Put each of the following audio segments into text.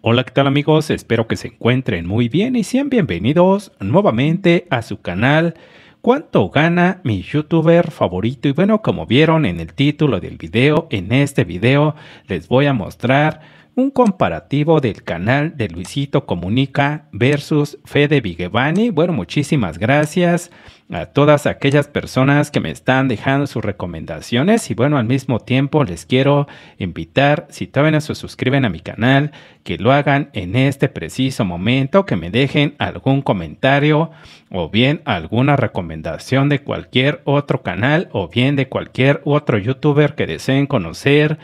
Hola, ¿qué tal amigos? Espero que se encuentren muy bien y sean bienvenidos nuevamente a su canal ¿Cuánto gana mi youtuber favorito? Y bueno, como vieron en el título del video, en este video les voy a mostrar un comparativo del canal de Luisito Comunica versus Fede Vigevani. Bueno, muchísimas gracias a todas aquellas personas que me están dejando sus recomendaciones y bueno, al mismo tiempo les quiero invitar, si todavía no se suscriben a mi canal, que lo hagan en este preciso momento, que me dejen algún comentario o bien alguna recomendación de cualquier otro canal o bien de cualquier otro youtuber que deseen conocer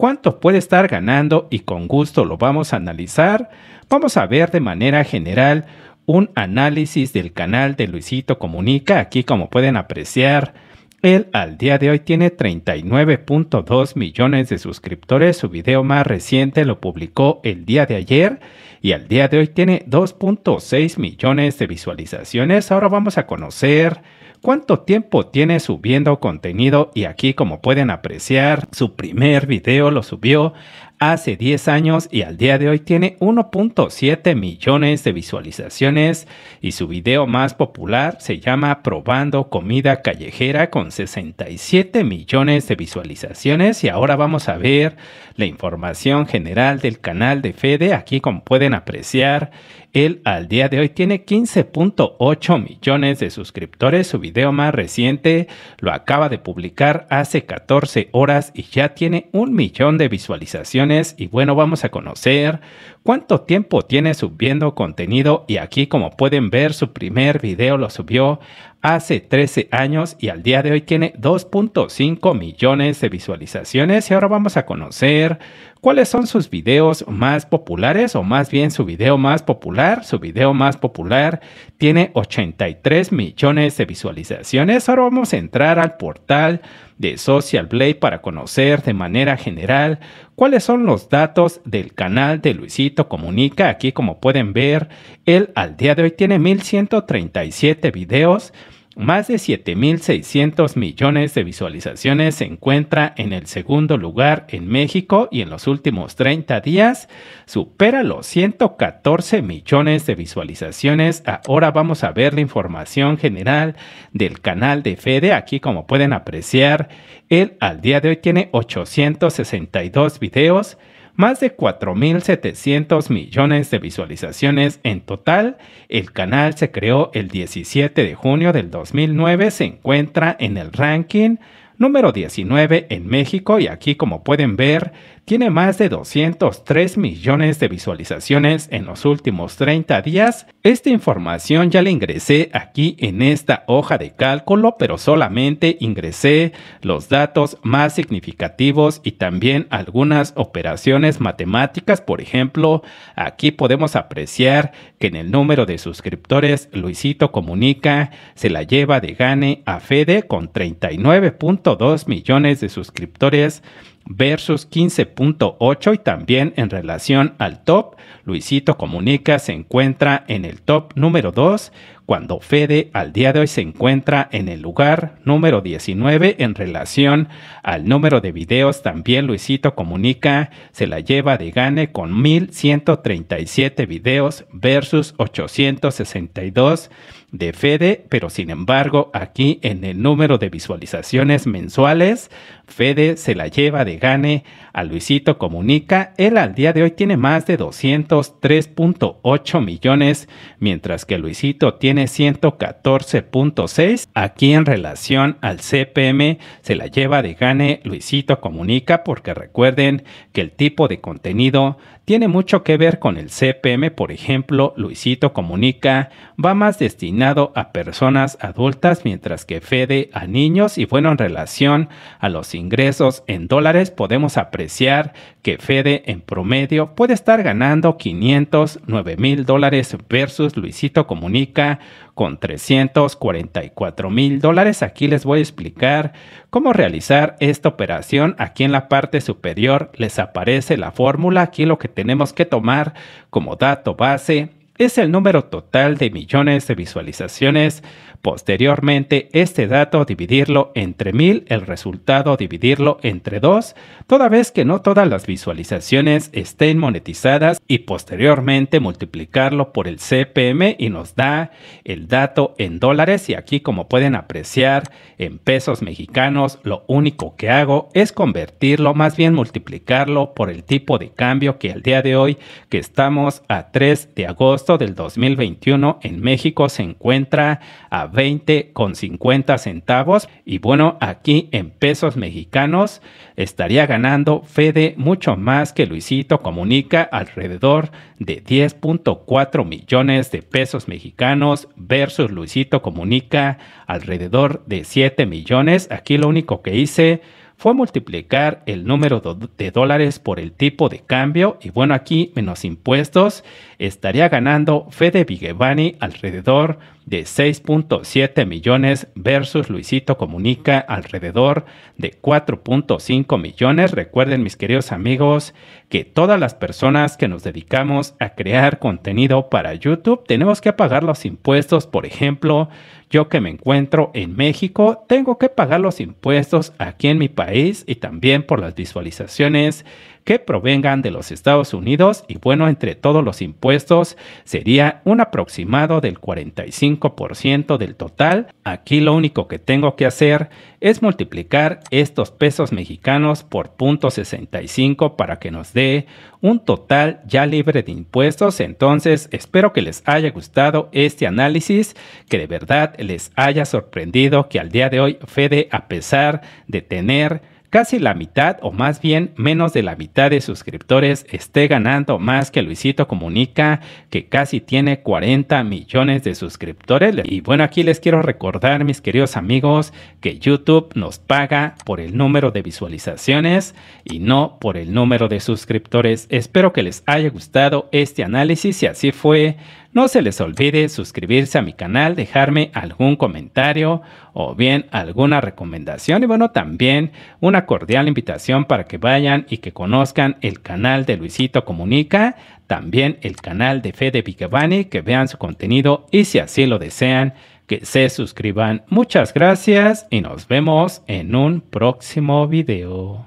cuánto puede estar ganando y con gusto lo vamos a analizar. Vamos a ver de manera general un análisis del canal de Luisito Comunica. Aquí como pueden apreciar, él al día de hoy tiene 39.2 millones de suscriptores. Su video más reciente lo publicó el día de ayer y al día de hoy tiene 2.6 millones de visualizaciones. Ahora vamos a conocer cuánto tiempo tiene subiendo contenido y aquí como pueden apreciar su primer video lo subió hace 10 años y al día de hoy tiene 1.7 millones de visualizaciones y su video más popular se llama Probando Comida Callejera con 67 millones de visualizaciones y ahora vamos a ver la información general del canal de Fede aquí como pueden apreciar él al día de hoy tiene 15.8 millones de suscriptores. Su video más reciente lo acaba de publicar hace 14 horas y ya tiene un millón de visualizaciones. Y bueno, vamos a conocer cuánto tiempo tiene subiendo contenido. Y aquí como pueden ver, su primer video lo subió hace 13 años y al día de hoy tiene 2.5 millones de visualizaciones y ahora vamos a conocer cuáles son sus videos más populares o más bien su video más popular. Su video más popular tiene 83 millones de visualizaciones. Ahora vamos a entrar al portal de Social Blade para conocer de manera general cuáles son los datos del canal de Luisito Comunica. Aquí como pueden ver, él al día de hoy tiene 1137 videos más de 7.600 millones de visualizaciones se encuentra en el segundo lugar en México y en los últimos 30 días supera los 114 millones de visualizaciones. Ahora vamos a ver la información general del canal de Fede. Aquí como pueden apreciar, él al día de hoy tiene 862 videos más de 4.700 millones de visualizaciones en total. El canal se creó el 17 de junio del 2009, se encuentra en el ranking número 19 en México y aquí como pueden ver tiene más de 203 millones de visualizaciones en los últimos 30 días. Esta información ya la ingresé aquí en esta hoja de cálculo pero solamente ingresé los datos más significativos y también algunas operaciones matemáticas. Por ejemplo, aquí podemos apreciar que en el número de suscriptores Luisito Comunica se la lleva de gane a Fede con 39 puntos 2 millones de suscriptores versus 15.8 y también en relación al top, Luisito Comunica se encuentra en el top número 2, cuando Fede al día de hoy se encuentra en el lugar número 19 en relación al número de videos, también Luisito Comunica se la lleva de gane con 1137 videos versus 862 de Fede, pero sin embargo aquí en el número de visualizaciones mensuales, Fede se la lleva de gane a Luisito Comunica, él al día de hoy tiene más de 203.8 millones, mientras que Luisito tiene 114.6. Aquí en relación al CPM se la lleva de gane Luisito Comunica porque recuerden que el tipo de contenido tiene mucho que ver con el CPM, por ejemplo, Luisito Comunica va más destinado a personas adultas, mientras que Fede a niños y bueno, en relación a los ingresos en dólares, podemos apreciar que Fede en promedio puede estar ganando 509 mil dólares versus Luisito Comunica con 344 mil dólares. Aquí les voy a explicar cómo realizar esta operación. Aquí en la parte superior les aparece la fórmula. Aquí lo que tenemos que tomar como dato base es el número total de millones de visualizaciones Posteriormente, este dato dividirlo entre 1000, el resultado dividirlo entre 2, toda vez que no todas las visualizaciones estén monetizadas y posteriormente multiplicarlo por el CPM y nos da el dato en dólares y aquí como pueden apreciar en pesos mexicanos lo único que hago es convertirlo, más bien multiplicarlo por el tipo de cambio que al día de hoy que estamos a 3 de agosto del 2021 en México se encuentra a 20 con 50 centavos. Y bueno, aquí en pesos mexicanos estaría ganando Fede mucho más que Luisito Comunica, alrededor de 10.4 millones de pesos mexicanos versus Luisito Comunica, alrededor de 7 millones. Aquí lo único que hice fue multiplicar el número de dólares por el tipo de cambio y bueno aquí menos impuestos estaría ganando Fede Vigevani alrededor de 6.7 millones versus Luisito Comunica alrededor de 4.5 millones. Recuerden mis queridos amigos que todas las personas que nos dedicamos a crear contenido para YouTube tenemos que pagar los impuestos, por ejemplo, yo que me encuentro en México, tengo que pagar los impuestos aquí en mi país y también por las visualizaciones que provengan de los Estados Unidos y bueno, entre todos los impuestos sería un aproximado del 45% del total. Aquí lo único que tengo que hacer es multiplicar estos pesos mexicanos por 0.65 para que nos dé un total ya libre de impuestos. Entonces, espero que les haya gustado este análisis que de verdad les haya sorprendido que al día de hoy Fede, a pesar de tener casi la mitad o más bien menos de la mitad de suscriptores esté ganando más que Luisito Comunica, que casi tiene 40 millones de suscriptores. Y bueno, aquí les quiero recordar, mis queridos amigos, que YouTube nos paga por el número de visualizaciones y no por el número de suscriptores. Espero que les haya gustado este análisis. Si así fue, no se les olvide suscribirse a mi canal, dejarme algún comentario o bien alguna recomendación y bueno, también una cordial invitación para que vayan y que conozcan el canal de Luisito Comunica, también el canal de Fede Vigevani, que vean su contenido y si así lo desean, que se suscriban. Muchas gracias y nos vemos en un próximo video.